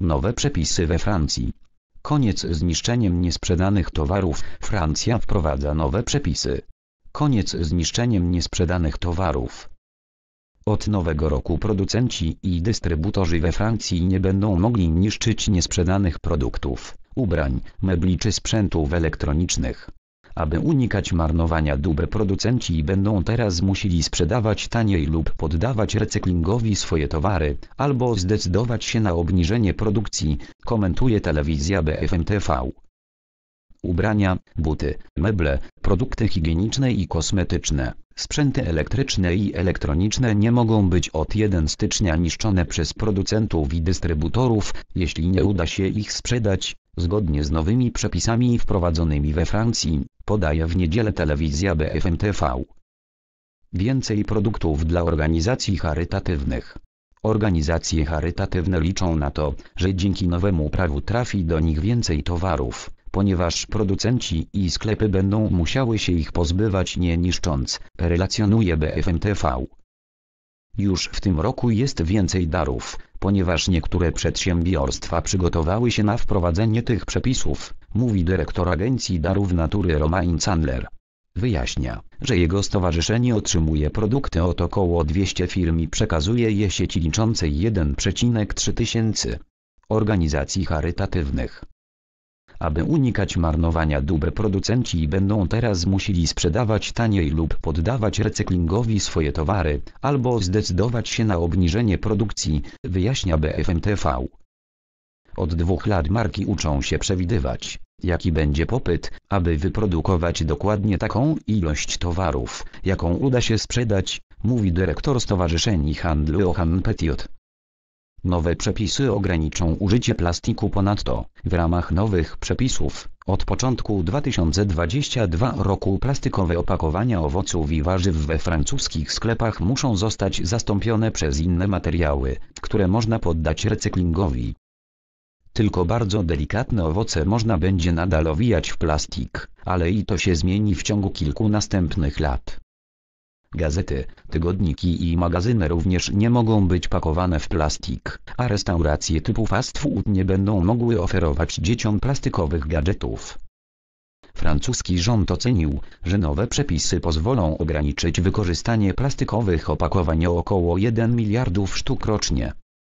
Nowe przepisy we Francji. Koniec z niszczeniem niesprzedanych towarów. Francja wprowadza nowe przepisy. Koniec z niszczeniem niesprzedanych towarów. Od nowego roku producenci i dystrybutorzy we Francji nie będą mogli niszczyć niesprzedanych produktów, ubrań, mebli czy sprzętów elektronicznych. Aby unikać marnowania dóbr producenci będą teraz musieli sprzedawać taniej lub poddawać recyklingowi swoje towary, albo zdecydować się na obniżenie produkcji, komentuje telewizja BFMTV. Ubrania, buty, meble, produkty higieniczne i kosmetyczne, sprzęty elektryczne i elektroniczne nie mogą być od 1 stycznia niszczone przez producentów i dystrybutorów, jeśli nie uda się ich sprzedać, Zgodnie z nowymi przepisami wprowadzonymi we Francji, podaje w niedzielę telewizja BFMTV. Więcej produktów dla organizacji charytatywnych. Organizacje charytatywne liczą na to, że dzięki nowemu prawu trafi do nich więcej towarów, ponieważ producenci i sklepy będą musiały się ich pozbywać nie niszcząc, relacjonuje BFMTV. Już w tym roku jest więcej darów, ponieważ niektóre przedsiębiorstwa przygotowały się na wprowadzenie tych przepisów, mówi dyrektor Agencji Darów Natury Romain Sandler. Wyjaśnia, że jego stowarzyszenie otrzymuje produkty od około 200 firm i przekazuje je sieci liczącej 1,3 tysięcy organizacji charytatywnych. Aby unikać marnowania dóbr producenci będą teraz musieli sprzedawać taniej lub poddawać recyklingowi swoje towary, albo zdecydować się na obniżenie produkcji, wyjaśnia BFMTV. Od dwóch lat marki uczą się przewidywać, jaki będzie popyt, aby wyprodukować dokładnie taką ilość towarów, jaką uda się sprzedać, mówi dyrektor Stowarzyszeni Handlu Johan Petiot. Nowe przepisy ograniczą użycie plastiku ponadto, w ramach nowych przepisów, od początku 2022 roku plastikowe opakowania owoców i warzyw we francuskich sklepach muszą zostać zastąpione przez inne materiały, które można poddać recyklingowi. Tylko bardzo delikatne owoce można będzie nadal owijać w plastik, ale i to się zmieni w ciągu kilku następnych lat. Gazety, tygodniki i magazyny również nie mogą być pakowane w plastik, a restauracje typu fast food nie będą mogły oferować dzieciom plastikowych gadżetów. Francuski rząd ocenił, że nowe przepisy pozwolą ograniczyć wykorzystanie plastikowych opakowań o około 1 miliardów sztuk rocznie.